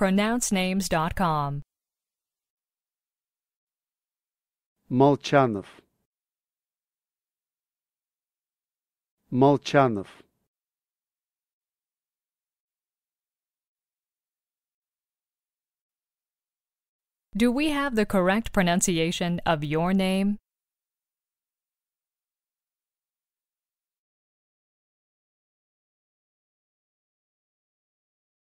pronouncenames.com. Молчанов Молчанов Do we have the correct pronunciation of your name?